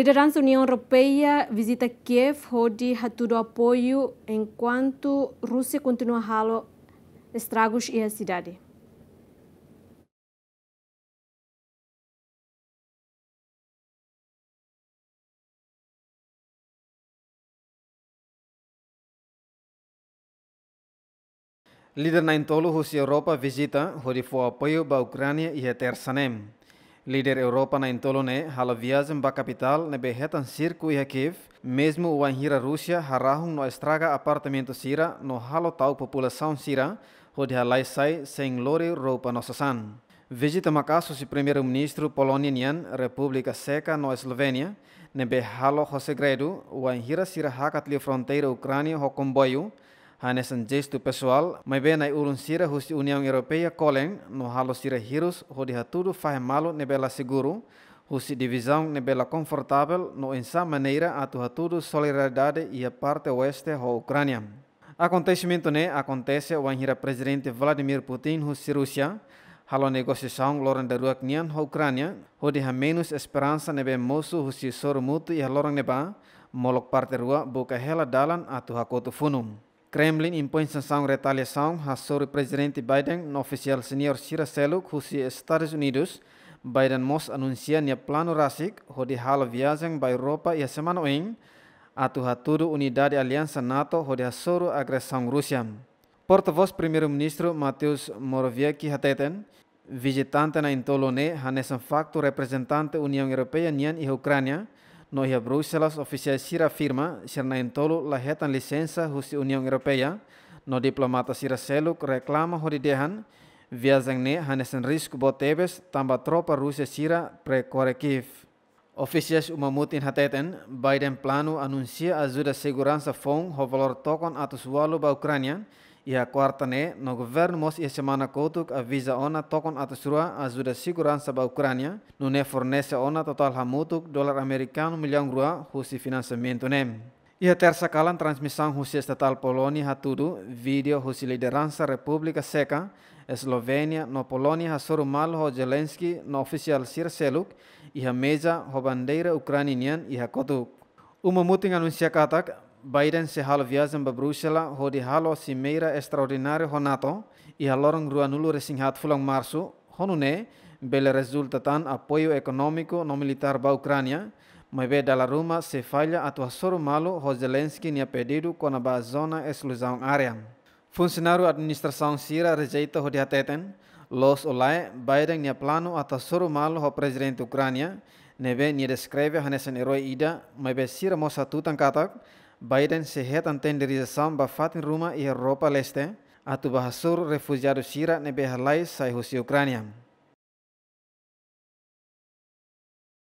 Liderança União Europeia visita Kiev, onde tudo apoio enquanto Rússia continua a ralo estragos e a cidade. Líder na Intolo, Rússia Europa visita, onde foi apoio para a Ucrânia e a Terça nem Líder Europa na entolone, hala viagem ba capital nebe hetan circo e Kiev, mesmo o anhira Rússia harahum no estraga apartamento sira no halo tau população sira, onde halai sai sem lore Europa nossa san. Visita Macasso se primeiro-ministro Polonian, República Seca no Eslovênia, nebe halo José Gredo, o anhira sira hakat li fronteira Ucrânia ho comboio, Hanesan jestu tu pessoal, mai bem nai ulun sira husi Union Europeia koleng no halo sira hirus hodi fahem malu ne bela siguru, husi ne bela komfortabel, no insa maneira atu hatudu solidaridade ia parte oeste ho Ukrania. Acontecimento ne acontece o anhira presidente Vladimir Putin husi Rusia, halo negociação loran daruak nian ho ho hodi ha esperansa ne be mosu husi sormutu lorang loran neba, molok parte rua buka hela dalan atu hakoto funum. Kremlin impõe sanção retaliação a sobre presidente Biden no oficial senior Ciracelo, cusi Estados Unidos. Biden mos anuncia nia plano rasik hodi hal viagem para Europa e a semana a atu haturu unidade aliança NATO hodi hasoro agressão Rússia. Porta-voz primeiro-ministro Matheus Morawiecki hateten visitante na Intolone hanesan facto representante União Europeia nian e Ucrânia Bruselas ofisial sira firma entolu lahetan lisensa husi Union Europea no diplomata sira seluk reclama horidehan, zengne hanesen risk botebes tamba tropa Rusia sira pre-Kore Ofisias umamutin hateten, Biden planu anunsia azuda segurança fong ho valor tokon atus walu ba Ukrania, ia kuartane no govern mos ia semana a visa ona tokon a zuda siguran saba ukrania no ne fornese ona total hamutuk dolar Amerikan milhão rua husi financiamento nem. Ia tersakalan kalan husi estatal Polonia hatudu video husi lideransa Republika Seka, Slovenia no Polonia hasuru mal ho Zelensky no official Sir Seluk, iha meja ho bandeira Ukraninian iha kotuk. Uma muting anuncia katak Biden se halo viajan ba Brusela ho di halo si meira extraordinário honato e halorong ruanulu resinghat fulong marsu nune bele resulta tan apoio econômico no militar ba Ucrânia mas be dala ruma se falha atua soro malo ho Zelensky nia pedido kona ba zona exclusão area. Funcionário administração Sira rejeita ho di hateten los olae, Biden nia plano atua soro malo ho presidente Ucrânia nebe nia descreve hanesan herói ida mas be Sira mosa tutan katak Biden sehat se retantendeirização bafatin rumah e Eropa Leste, atau bahasur refugiado sirat nebe halai sai